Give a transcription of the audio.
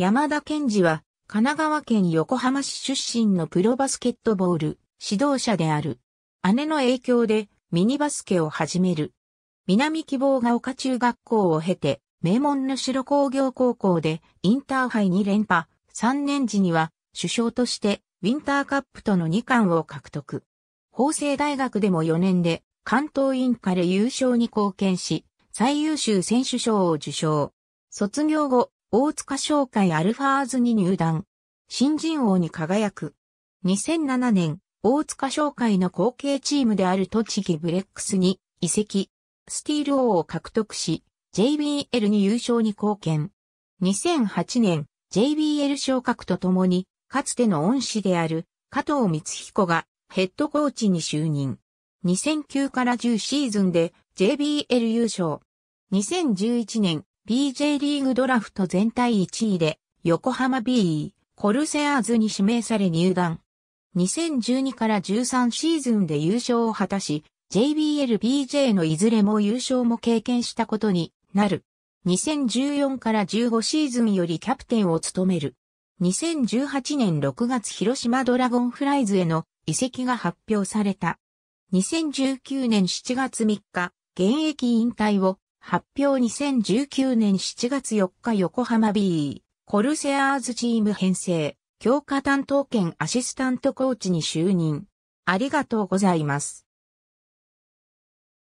山田健二は、神奈川県横浜市出身のプロバスケットボール、指導者である。姉の影響で、ミニバスケを始める。南希望が丘中学校を経て、名門の城工業高校でインターハイに連覇、3年時には首相としてウィンターカップとの2冠を獲得。法政大学でも4年で関東インカレ優勝に貢献し、最優秀選手賞を受賞。卒業後、大塚商会アルファーズに入団。新人王に輝く。2007年、大塚商会の後継チームである栃木ブレックスに移籍。スティール王を獲得し、JBL に優勝に貢献。2008年、JBL 昇格とともに、かつての恩師である加藤光彦がヘッドコーチに就任。2009から10シーズンで JBL 優勝。2011年、PJ リーグドラフト全体1位で、横浜 B、コルセアーズに指名され入団。2012から13シーズンで優勝を果たし、JBLPJ のいずれも優勝も経験したことになる。2014から15シーズンよりキャプテンを務める。2018年6月広島ドラゴンフライズへの移籍が発表された。2019年7月3日、現役引退を発表2019年7月4日横浜 B、コルセアーズチーム編成、強化担当兼アシスタントコーチに就任。ありがとうございます。